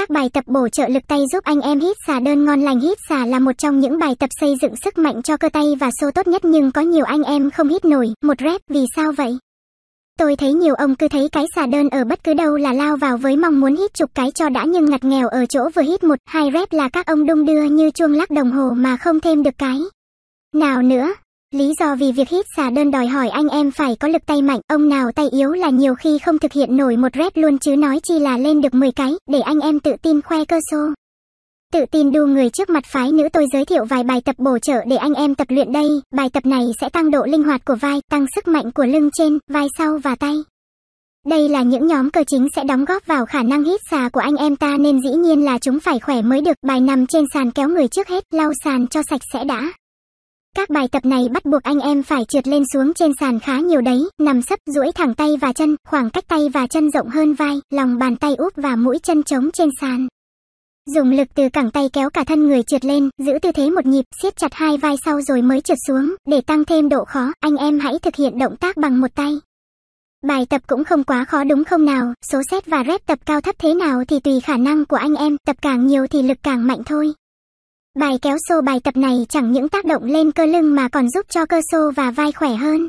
các bài tập bổ trợ lực tay giúp anh em hít xà đơn ngon lành. Hít xà là một trong những bài tập xây dựng sức mạnh cho cơ tay và xô tốt nhất nhưng có nhiều anh em không hít nổi. Một rep, vì sao vậy? Tôi thấy nhiều ông cứ thấy cái xà đơn ở bất cứ đâu là lao vào với mong muốn hít chục cái cho đã nhưng ngặt nghèo ở chỗ vừa hít một, hai rep là các ông đung đưa như chuông lắc đồng hồ mà không thêm được cái. Nào nữa, Lý do vì việc hít xà đơn đòi hỏi anh em phải có lực tay mạnh, ông nào tay yếu là nhiều khi không thực hiện nổi một rep luôn chứ nói chi là lên được 10 cái, để anh em tự tin khoe cơ xô. Tự tin đu người trước mặt phái nữ tôi giới thiệu vài bài tập bổ trợ để anh em tập luyện đây, bài tập này sẽ tăng độ linh hoạt của vai, tăng sức mạnh của lưng trên, vai sau và tay. Đây là những nhóm cơ chính sẽ đóng góp vào khả năng hít xà của anh em ta nên dĩ nhiên là chúng phải khỏe mới được. Bài nằm trên sàn kéo người trước hết, lau sàn cho sạch sẽ đã. Các bài tập này bắt buộc anh em phải trượt lên xuống trên sàn khá nhiều đấy, nằm sấp duỗi thẳng tay và chân, khoảng cách tay và chân rộng hơn vai, lòng bàn tay úp và mũi chân chống trên sàn. Dùng lực từ cẳng tay kéo cả thân người trượt lên, giữ tư thế một nhịp, siết chặt hai vai sau rồi mới trượt xuống, để tăng thêm độ khó, anh em hãy thực hiện động tác bằng một tay. Bài tập cũng không quá khó đúng không nào, số set và rep tập cao thấp thế nào thì tùy khả năng của anh em, tập càng nhiều thì lực càng mạnh thôi. Bài kéo xô bài tập này chẳng những tác động lên cơ lưng mà còn giúp cho cơ xô và vai khỏe hơn.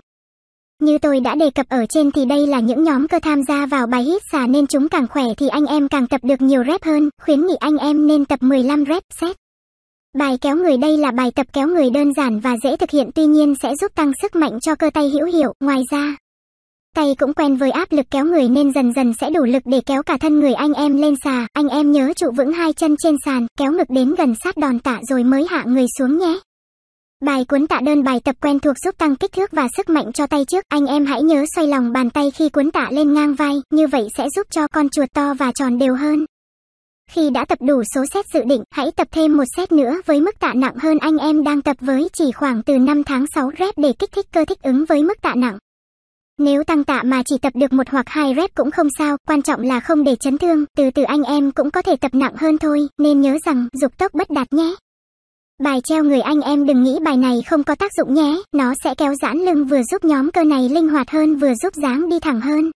Như tôi đã đề cập ở trên thì đây là những nhóm cơ tham gia vào bài hít xà nên chúng càng khỏe thì anh em càng tập được nhiều rep hơn, khuyến nghị anh em nên tập 15 rep set. Bài kéo người đây là bài tập kéo người đơn giản và dễ thực hiện tuy nhiên sẽ giúp tăng sức mạnh cho cơ tay hữu hiệu, ngoài ra. Tay cũng quen với áp lực kéo người nên dần dần sẽ đủ lực để kéo cả thân người anh em lên xà. Anh em nhớ trụ vững hai chân trên sàn, kéo ngực đến gần sát đòn tạ rồi mới hạ người xuống nhé. Bài cuốn tạ đơn bài tập quen thuộc giúp tăng kích thước và sức mạnh cho tay trước. Anh em hãy nhớ xoay lòng bàn tay khi cuốn tạ lên ngang vai, như vậy sẽ giúp cho con chuột to và tròn đều hơn. Khi đã tập đủ số set dự định, hãy tập thêm một set nữa với mức tạ nặng hơn anh em đang tập với chỉ khoảng từ 5 tháng 6 rep để kích thích cơ thích ứng với mức tạ nặng. Nếu tăng tạ mà chỉ tập được một hoặc hai rep cũng không sao, quan trọng là không để chấn thương, từ từ anh em cũng có thể tập nặng hơn thôi, nên nhớ rằng dục tốc bất đạt nhé. Bài treo người anh em đừng nghĩ bài này không có tác dụng nhé, nó sẽ kéo giãn lưng vừa giúp nhóm cơ này linh hoạt hơn vừa giúp dáng đi thẳng hơn.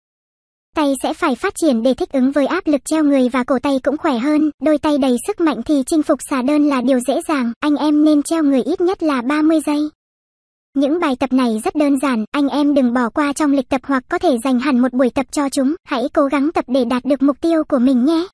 Tay sẽ phải phát triển để thích ứng với áp lực treo người và cổ tay cũng khỏe hơn, đôi tay đầy sức mạnh thì chinh phục xà đơn là điều dễ dàng, anh em nên treo người ít nhất là 30 giây. Những bài tập này rất đơn giản, anh em đừng bỏ qua trong lịch tập hoặc có thể dành hẳn một buổi tập cho chúng, hãy cố gắng tập để đạt được mục tiêu của mình nhé.